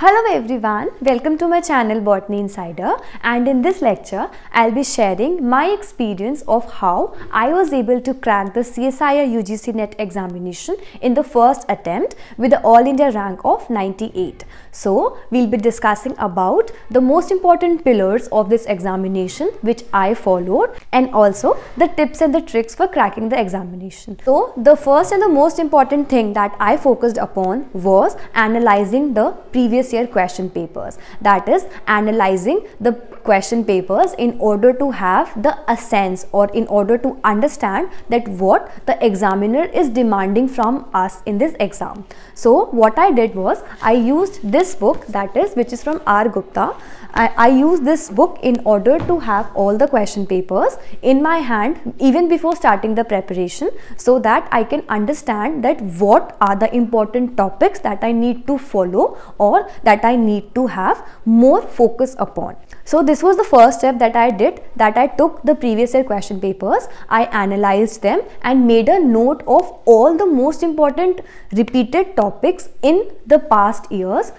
Hello everyone, welcome to my channel Botany Insider and in this lecture I'll be sharing my experience of how I was able to crack the CSIR UGC NET examination in the first attempt with the All India rank of 98. So we'll be discussing about the most important pillars of this examination which I followed and also the tips and the tricks for cracking the examination. So the first and the most important thing that I focused upon was analyzing the previous previous year question papers. That is analyzing the question papers in order to have the sense or in order to understand that what the examiner is demanding from us in this exam. So what I did was I used this book that is which is from R. Gupta. I, I used this book in order to have all the question papers in my hand even before starting the preparation so that I can understand that what are the important topics that I need to follow or that I need to have more focus upon. So this was the first step that I did that I took the previous year question papers, I analyzed them and made a note of all the most important repeated topics in the past years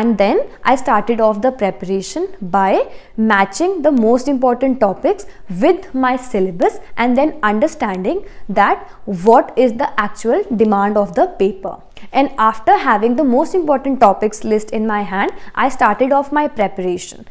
and then I started off the preparation by matching the most important topics with my syllabus and then understanding that what is the actual demand of the paper. And after having the most important topics list in my hand, I started off my preparation.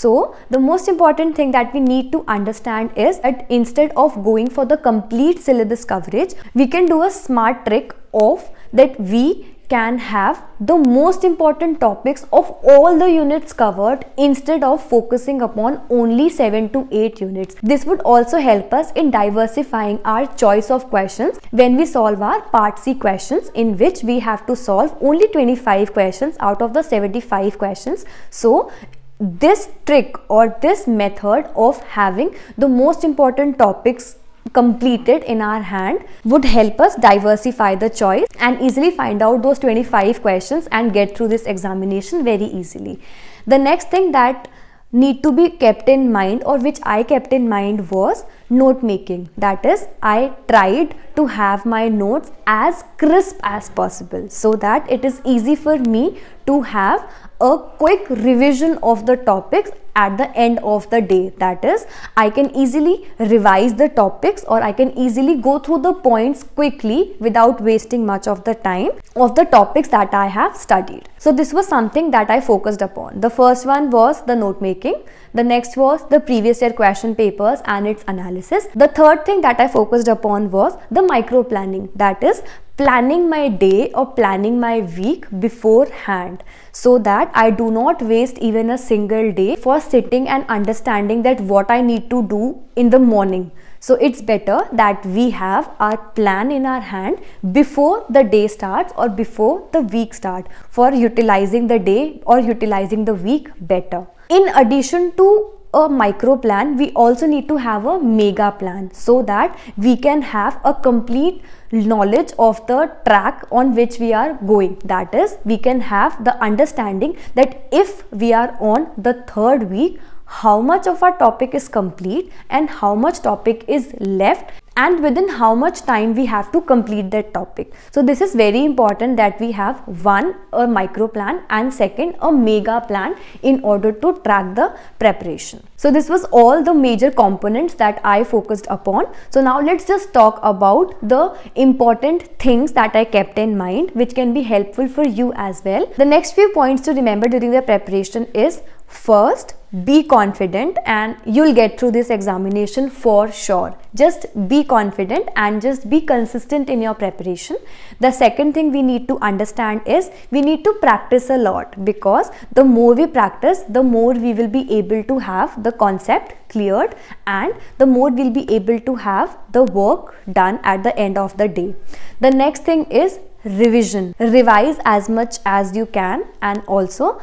So the most important thing that we need to understand is that instead of going for the complete syllabus coverage, we can do a smart trick of that we can have the most important topics of all the units covered instead of focusing upon only 7 to 8 units. This would also help us in diversifying our choice of questions when we solve our part C questions in which we have to solve only 25 questions out of the 75 questions. So this trick or this method of having the most important topics completed in our hand would help us diversify the choice and easily find out those 25 questions and get through this examination very easily. The next thing that need to be kept in mind or which I kept in mind was note making. That is, I tried to have my notes as crisp as possible so that it is easy for me to have a quick revision of the topics at the end of the day that is I can easily revise the topics or I can easily go through the points quickly without wasting much of the time of the topics that I have studied. So this was something that I focused upon. The first one was the note making. The next was the previous year question papers and its analysis. The third thing that I focused upon was the micro planning that is planning my day or planning my week beforehand so that I do not waste even a single day for sitting and understanding that what I need to do in the morning. So it's better that we have our plan in our hand before the day starts or before the week start for utilizing the day or utilizing the week better. In addition to a micro plan, we also need to have a mega plan so that we can have a complete knowledge of the track on which we are going. That is, we can have the understanding that if we are on the third week, how much of our topic is complete and how much topic is left and within how much time we have to complete that topic. So this is very important that we have one, a micro plan and second, a mega plan in order to track the preparation. So this was all the major components that I focused upon. So now let's just talk about the important things that I kept in mind which can be helpful for you as well. The next few points to remember during the preparation is first, be confident and you'll get through this examination for sure just be confident and just be consistent in your preparation the second thing we need to understand is we need to practice a lot because the more we practice the more we will be able to have the concept cleared and the more we'll be able to have the work done at the end of the day the next thing is revision revise as much as you can and also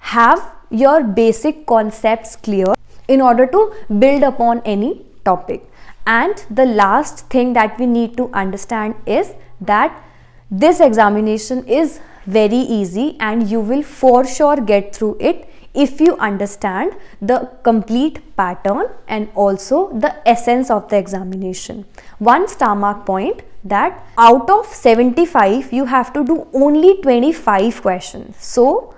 have your basic concepts clear in order to build upon any topic. And the last thing that we need to understand is that this examination is very easy and you will for sure get through it if you understand the complete pattern and also the essence of the examination. One star mark point that out of 75 you have to do only 25 questions. So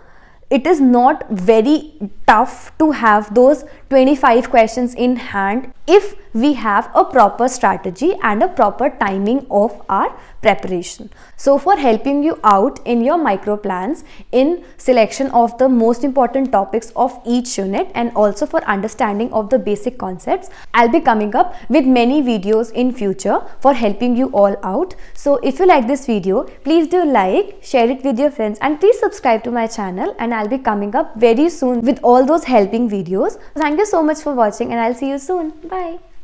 it is not very tough to have those 25 questions in hand if we have a proper strategy and a proper timing of our preparation. So for helping you out in your micro plans in selection of the most important topics of each unit and also for understanding of the basic concepts, I'll be coming up with many videos in future for helping you all out. So if you like this video, please do like, share it with your friends and please subscribe to my channel and I'll be coming up very soon with all those helping videos. Thank you so much for watching and I'll see you soon. Bye. Bye.